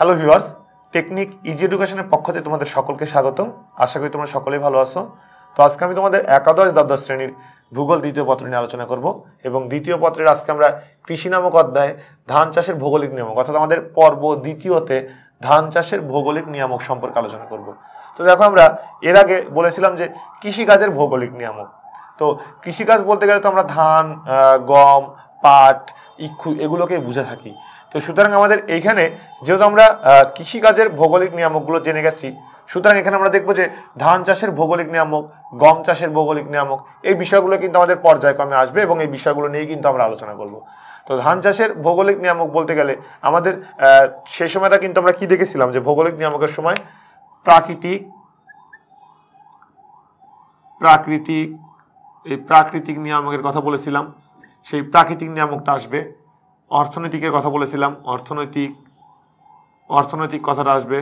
hello viewers technique easy এডুকেশনের পক্ষতে তোমাদের সকলকে স্বাগতম আশা করি তোমরা সকলেই ভালো আছো তো আজকে আমি তোমাদের একাদশ দ্বাদশ শ্রেণীর ভূগোল দ্বিতীয় পত্র নিয়ে আলোচনা করব এবং দ্বিতীয় পত্রের আজকে আমরা কৃষি নামক অধ্যায়ে ধান চাষের ভৌগোলিক নিয়ামক অর্থাৎ আমাদের পর্ব দ্বিতীয়তে ধান চাষের ভৌগোলিক নিয়ামক সম্পর্কে আলোচনা করব তো দেখো আমরা এর আগে বলেছিলাম যে কৃষিকাজের ভৌগোলিক নিয়ামক তো কৃষিকাজ বলতে গেলে তো আমরা ধান গম পাট ইক্ষু এগুলোকেই বুঝে থাকি তো সুতরাং আমাদের এইখানে যেহেতু আমরা কৃষিকাজের ভৌগোলিক নিয়ামকগুলো জেনে গেছি সুতরাং এখানে আমরা দেখবো যে ধান চাষের ভৌগোলিক নিয়ামক গম চাষের ভৌগোলিক নিয়ামক এই বিষয়গুলো কিন্তু আমাদের পর্যায়ক্রমে আসবে এবং এই বিষয়গুলো নিয়েই কিন্তু আমরা আলোচনা করব তো ধান চাষের ভৌগোলিক নিয়ামক বলতে গেলে আমাদের সেই সময়টা কিন্তু আমরা কি দেখেছিলাম যে ভৌগোলিক নিয়ামকের সময় প্রাকৃতিক প্রাকৃতিক এই প্রাকৃতিক নিয়ামকের কথা বলেছিলাম সেই প্রাকৃতিক নিয়ামকটা আসবে অর্থনৈতিকের কথা বলেছিলাম অর্থনৈতিক অর্থনৈতিক কথাটা আসবে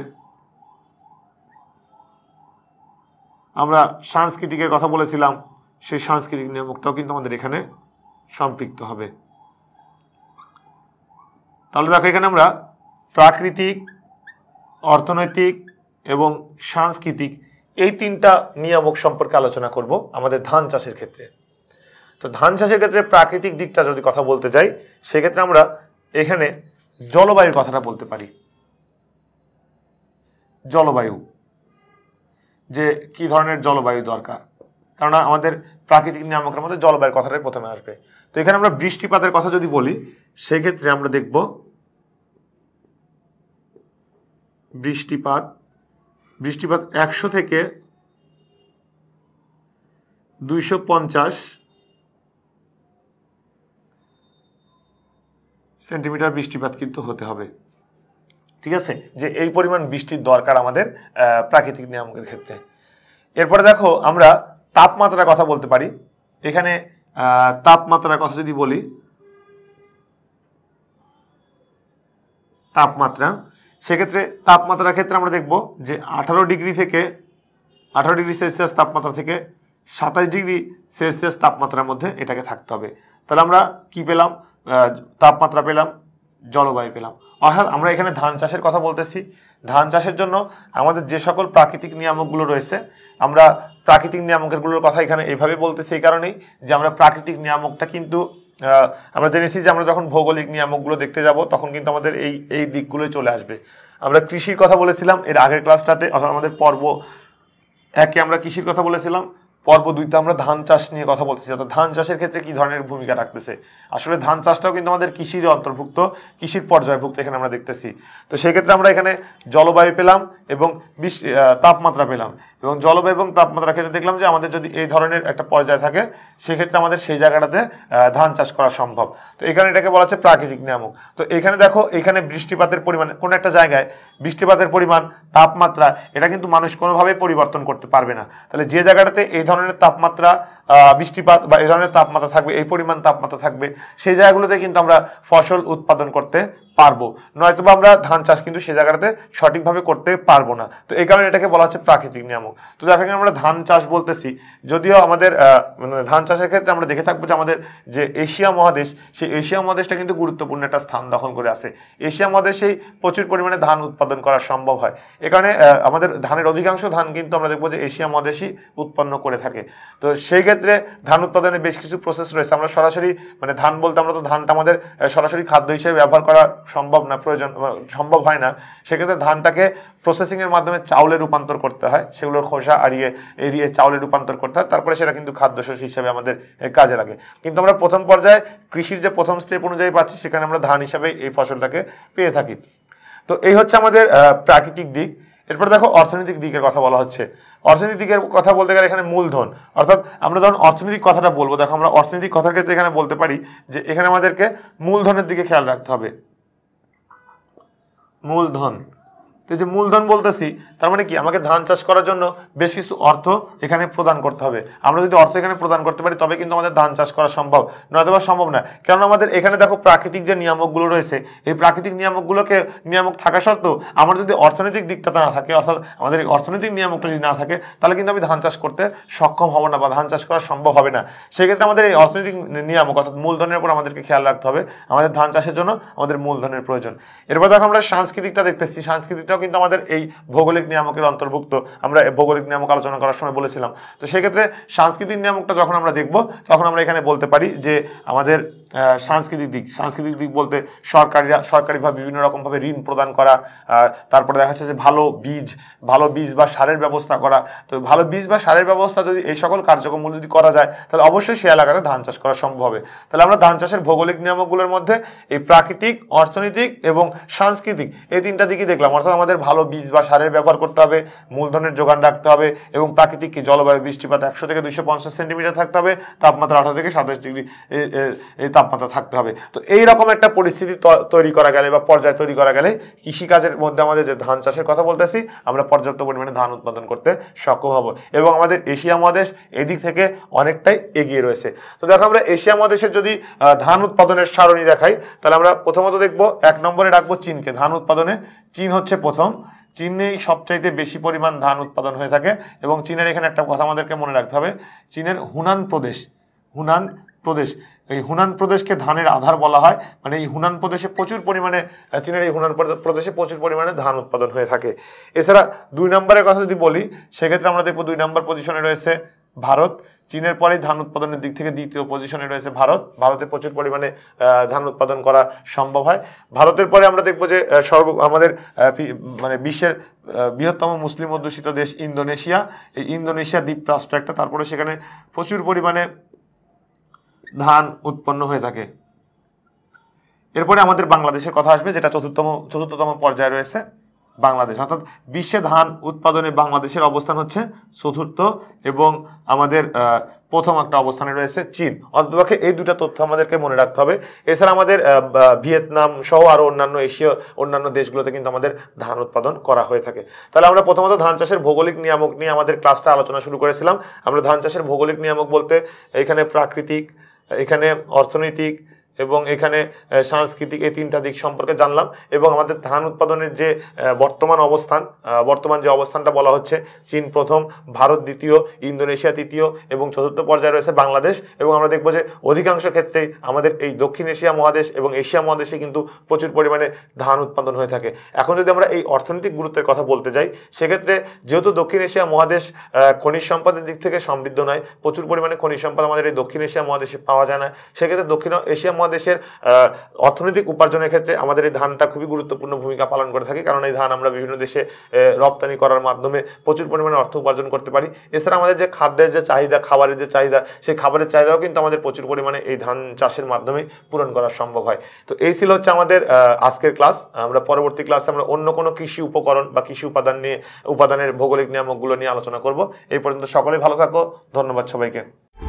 আমরা সাংস্কৃতিকের কথা বলেছিলাম সেই সাংস্কৃতিক নিয়ামকটাও কিন্তু আমাদের এখানে সম্পৃক্ত হবে তাহলে দেখো এখানে আমরা প্রাকৃতিক অর্থনৈতিক এবং সাংস্কৃতিক এই তিনটা নিয়ামক সম্পর্কে আলোচনা করব আমাদের ধান চাষের ক্ষেত্রে তো ধান চাষের ক্ষেত্রে প্রাকৃতিক দিকটা যদি কথা বলতে চাই সেক্ষেত্রে আমরা এখানে জলবায়ুর কথাটা বলতে পারি জলবায়ু যে কি ধরনের জলবায়ু দরকার কারণ আমাদের প্রাকৃতিক নিয়ামকের মধ্যে জলবায়ুর কথাটাই প্রথমে আসবে তো এখানে আমরা বৃষ্টিপাতের কথা যদি বলি সেক্ষেত্রে আমরা দেখব বৃষ্টিপাত বৃষ্টিপাত একশো থেকে দুইশো পঞ্চাশ সেন্টিমিটার বৃষ্টিপাত কিন্তু হতে হবে ঠিক আছে যে এই পরিমাণ বৃষ্টির দরকার আমাদের প্রাকৃতিক নিয়ামকের ক্ষেত্রে এরপরে দেখো আমরা তাপমাত্রার কথা বলতে পারি এখানে তাপমাত্রার কথা যদি বলি তাপমাত্রা সেক্ষেত্রে তাপমাত্রার ক্ষেত্রে আমরা দেখব যে আঠারো ডিগ্রি থেকে আঠারো ডিগ্রি সেলসিয়াস তাপমাত্রা থেকে সাতাশ ডিগ্রি সেলসিয়াস তাপমাত্রার মধ্যে এটাকে থাকতে হবে তাহলে আমরা কি পেলাম তাপমাত্রা পেলাম জলবায়ু পেলাম অর্থাৎ আমরা এখানে ধান চাষের কথা বলতেছি ধান চাষের জন্য আমাদের যে সকল প্রাকৃতিক নিয়ামকগুলো রয়েছে আমরা প্রাকৃতিক নিয়ামকেরগুলোর কথা এখানে এভাবে বলতেছি এই কারণেই যে আমরা প্রাকৃতিক নিয়ামকটা কিন্তু আমরা জেনেছি যে আমরা যখন ভৌগোলিক নিয়ামকগুলো দেখতে যাব তখন কিন্তু আমাদের এই এই দিকগুলোই চলে আসবে আমরা কৃষির কথা বলেছিলাম এর আগের ক্লাসটাতে অর্থাৎ আমাদের পর্ব একে আমরা কৃষির কথা বলেছিলাম পর্ব দুইতে আমরা ধান চাষ নিয়ে কথা বলতেছি অর্থাৎ ধান চাষের ক্ষেত্রে কি ধরনের ভূমিকা রাখতেছে আসলে ধান চাষটাও কিন্তু আমাদের কৃষির অন্তর্ভুক্ত কৃষির পর্যায়ভুক্ত এখানে আমরা দেখতেছি তো সেক্ষেত্রে আমরা এখানে জলবায়ু পেলাম এবং বিশ তাপমাত্রা পেলাম এবং জলবায়ু এবং তাপমাত্রার ক্ষেত্রে দেখলাম যে আমাদের যদি এই ধরনের একটা পর্যায় থাকে সেক্ষেত্রে আমাদের সেই জায়গাটাতে ধান চাষ করা সম্ভব তো এখানে এটাকে বলা হচ্ছে প্রাকৃতিক নিয়ামক তো এখানে দেখো এখানে বৃষ্টিপাতের পরিমাণ কোনো একটা জায়গায় বৃষ্টিপাতের পরিমাণ তাপমাত্রা এটা কিন্তু মানুষ কোনোভাবেই পরিবর্তন করতে পারবে না তাহলে যে জায়গাটাতে এই ধরনের ধরনের তাপমাত্রা বৃষ্টিপাত বা এই ধরনের তাপমাত্রা থাকবে এই পরিমাণ তাপমাত্রা থাকবে সেই জায়গাগুলোতে কিন্তু আমরা ফসল উৎপাদন করতে পারবো নয়তো বা আমরা ধান চাষ কিন্তু সে জায়গাটাতে সঠিকভাবে করতে পারবো না তো এই কারণে এটাকে বলা হচ্ছে প্রাকৃতিক নিয়ামক তো দেখা গেলে আমরা ধান চাষ বলতেছি যদিও আমাদের মানে ধান চাষের ক্ষেত্রে আমরা দেখে থাকবো যে আমাদের যে এশিয়া মহাদেশ সেই এশিয়া মহাদেশটা কিন্তু গুরুত্বপূর্ণ একটা স্থান দখল করে আছে এশিয়া মহাদেশেই প্রচুর পরিমাণে ধান উৎপাদন করা সম্ভব হয় এ কারণে আমাদের ধানের অধিকাংশ ধান কিন্তু আমরা দেখবো যে এশিয়া মহাদেশই উৎপন্ন করে থাকে তো সেই ক্ষেত্রে ধান উৎপাদনে বেশ কিছু প্রসেস রয়েছে আমরা সরাসরি মানে ধান বলতে আমরা তো ধানটা আমাদের সরাসরি খাদ্য হিসেবে ব্যবহার করা সম্ভব না প্রয়োজন সম্ভব হয় না সেক্ষেত্রে ধানটাকে প্রসেসিংয়ের মাধ্যমে চাউলে রূপান্তর করতে হয় সেগুলোর খোসা আড়িয়ে এড়িয়ে চাউলে রূপান্তর করতে হয় তারপরে সেটা কিন্তু খাদ্যশস্য হিসাবে আমাদের কাজে লাগে কিন্তু আমরা প্রথম পর্যায়ে কৃষির যে প্রথম স্টেপ অনুযায়ী পাচ্ছি সেখানে আমরা ধান হিসাবে এই ফসলটাকে পেয়ে থাকি তো এই হচ্ছে আমাদের প্রাকৃতিক দিক এরপরে দেখো অর্থনৈতিক দিকের কথা বলা হচ্ছে অর্থনৈতিক দিকের কথা বলতে গেলে এখানে মূলধন অর্থাৎ আমরা যখন অর্থনৈতিক কথাটা বলবো দেখো আমরা অর্থনৈতিক কথার ক্ষেত্রে এখানে বলতে পারি যে এখানে আমাদেরকে মূলধনের দিকে খেয়াল রাখতে হবে মূলধন তো যে মূলধন বলতেছি তার মানে কি আমাকে ধান চাষ করার জন্য বেশ কিছু অর্থ এখানে প্রদান করতে হবে আমরা যদি অর্থ এখানে প্রদান করতে পারি তবে কিন্তু আমাদের ধান চাষ করা সম্ভব নয়তো বা সম্ভব না কারণ আমাদের এখানে দেখো প্রাকৃতিক যে নিয়ামকগুলো রয়েছে এই প্রাকৃতিক নিয়ামকগুলোকে নিয়ামক থাকা সত্ত্বেও আমার যদি অর্থনৈতিক দিকটা না থাকে অর্থাৎ আমাদের অর্থনৈতিক নিয়ামকটা যদি না থাকে তাহলে কিন্তু আমি ধান চাষ করতে সক্ষম হব না বা ধান চাষ করা সম্ভব হবে না সেক্ষেত্রে আমাদের এই অর্থনৈতিক নিয়ামক অর্থাৎ মূলধনের উপর আমাদেরকে খেয়াল রাখতে হবে আমাদের ধান চাষের জন্য আমাদের মূলধনের প্রয়োজন এরপর দেখো আমরা সাংস্কৃতিকটা দেখতেছি সাংস্কৃতিকটা সেটাও কিন্তু আমাদের এই ভৌগোলিক নিয়ামকের অন্তর্ভুক্ত আমরা ভৌগোলিক নিয়ামক আলোচনা করার সময় বলেছিলাম তো সেক্ষেত্রে সাংস্কৃতিক নিয়ামকটা যখন আমরা দেখব তখন আমরা এখানে বলতে পারি যে আমাদের সাংস্কৃতিক দিক সাংস্কৃতিক দিক বলতে সরকারিরা সরকারিভাবে বিভিন্ন রকমভাবে ঋণ প্রদান করা তারপরে দেখা যাচ্ছে যে ভালো বীজ ভালো বীজ বা সারের ব্যবস্থা করা তো ভালো বীজ বা সারের ব্যবস্থা যদি এই সকল কার্যক্রমগুলো যদি করা যায় তাহলে অবশ্যই সে এলাকাতে ধান চাষ করা সম্ভব হবে তাহলে আমরা ধান চাষের ভৌগোলিক নিয়ামকগুলোর মধ্যে এই প্রাকৃতিক অর্থনৈতিক এবং সাংস্কৃতিক এই তিনটা দিকই দেখলাম অর্থাৎ আমাদের আমাদের ভালো বীজ বা সারের ব্যবহার করতে হবে মূলধনের যোগান রাখতে হবে এবং প্রাকৃতিক জলবায়ু বৃষ্টিপাত একশো থেকে দুইশো পঞ্চাশ সেন্টিমিটার থাকতে হবে তাপমাত্রা আঠারো থেকে সাতাশ ডিগ্রি তাপমাত্রা থাকতে হবে তো এইরকম একটা পরিস্থিতি তৈরি করা গেলে বা পর্যায় তৈরি করা গেলে কৃষিকাজের মধ্যে আমাদের যে ধান চাষের কথা বলতেছি আমরা পর্যাপ্ত পরিমাণে ধান উৎপাদন করতে সক্ষম হব এবং আমাদের এশিয়া মহাদেশ এদিক থেকে অনেকটাই এগিয়ে রয়েছে তো দেখো আমরা এশিয়া মহাদেশের যদি ধান উৎপাদনের সারণী দেখাই তাহলে আমরা প্রথমত দেখবো এক নম্বরে রাখবো চীনকে ধান উৎপাদনে চীন হচ্ছে প্রথম চীনেই সবচাইতে বেশি পরিমাণ ধান উৎপাদন হয়ে থাকে এবং চীনের এখানে একটা কথা আমাদেরকে মনে রাখতে হবে চীনের হুনান প্রদেশ হুনান প্রদেশ এই হুনান প্রদেশকে ধানের আধার বলা হয় মানে এই হুনান প্রদেশে প্রচুর পরিমাণে চীনের এই হুনান প্রদেশে প্রচুর পরিমাণে ধান উৎপাদন হয়ে থাকে এছাড়া দুই নম্বরের কথা যদি বলি সেক্ষেত্রে আমরা দেখবো দুই নম্বর পজিশনে রয়েছে ভারত চীনের পরে ধান উৎপাদনের দিক থেকে দ্বিতীয় পজিশনে রয়েছে ভারত ভারতে প্রচুর পরিমাণে ধান উৎপাদন করা সম্ভব হয় ভারতের পরে আমরা দেখবো যে সর্ব আমাদের মানে বিশ্বের বৃহত্তম মুসলিম অধ্যুষিত দেশ ইন্দোনেশিয়া এই ইন্দোনেশিয়া দ্বীপ রাষ্ট্র একটা তারপরে সেখানে প্রচুর পরিমাণে ধান উৎপন্ন হয়ে থাকে এরপরে আমাদের বাংলাদেশের কথা আসবে যেটা চতুর্থতম চতুর্থতম পর্যায়ে রয়েছে বাংলাদেশ অর্থাৎ বিশ্বে ধান উৎপাদনে বাংলাদেশের অবস্থান হচ্ছে চতুর্থ এবং আমাদের প্রথম একটা অবস্থানে রয়েছে চীন অন্তপক্ষে এই দুটা তথ্য আমাদেরকে মনে রাখতে হবে এছাড়া আমাদের ভিয়েতনাম সহ আরও অন্যান্য এশীয় অন্যান্য দেশগুলোতে কিন্তু আমাদের ধান উৎপাদন করা হয়ে থাকে তাহলে আমরা প্রথমত ধান চাষের ভৌগোলিক নিয়ামক নিয়ে আমাদের ক্লাসটা আলোচনা শুরু করেছিলাম আমরা ধান চাষের ভৌগোলিক নিয়ামক বলতে এখানে প্রাকৃতিক এখানে অর্থনৈতিক এবং এখানে সাংস্কৃতিক এই তিনটা দিক সম্পর্কে জানলাম এবং আমাদের ধান উৎপাদনের যে বর্তমান অবস্থান বর্তমান যে অবস্থানটা বলা হচ্ছে চীন প্রথম ভারত দ্বিতীয় ইন্দোনেশিয়া তৃতীয় এবং চতুর্থ পর্যায়ে রয়েছে বাংলাদেশ এবং আমরা দেখবো যে অধিকাংশ ক্ষেত্রেই আমাদের এই দক্ষিণ এশিয়া মহাদেশ এবং এশিয়া মহাদেশে কিন্তু প্রচুর পরিমাণে ধান উৎপাদন হয়ে থাকে এখন যদি আমরা এই অর্থনৈতিক গুরুত্বের কথা বলতে যাই সেক্ষেত্রে যেহেতু দক্ষিণ এশিয়া মহাদেশ খনিজ সম্পদের দিক থেকে সমৃদ্ধ নয় প্রচুর পরিমাণে খনিজ সম্পদ আমাদের এই দক্ষিণ এশিয়া মহাদেশে পাওয়া যায় না সেক্ষেত্রে দক্ষিণ এশিয়া বাংলাদেশের অর্থনৈতিক উপার্জনের ক্ষেত্রে আমাদের এই ধানটা খুবই গুরুত্বপূর্ণ ভূমিকা পালন করে থাকে কারণ এই ধান আমরা বিভিন্ন দেশে রপ্তানি করার মাধ্যমে প্রচুর পরিমাণে অর্থ উপার্জন করতে পারি এছাড়া আমাদের যে খাদ্যের যে চাহিদা খাবারের যে চাহিদা সেই খাবারের চাহিদাও কিন্তু আমাদের প্রচুর পরিমাণে এই ধান চাষের মাধ্যমে পূরণ করা সম্ভব হয় তো এই ছিল হচ্ছে আমাদের আজকের ক্লাস আমরা পরবর্তী ক্লাসে আমরা অন্য কোনো কৃষি উপকরণ বা কৃষি উপাদান নিয়ে উপাদানের ভৌগোলিক নিয়ামকগুলো নিয়ে আলোচনা করব এই পর্যন্ত সকলে ভালো থাকো ধন্যবাদ সবাইকে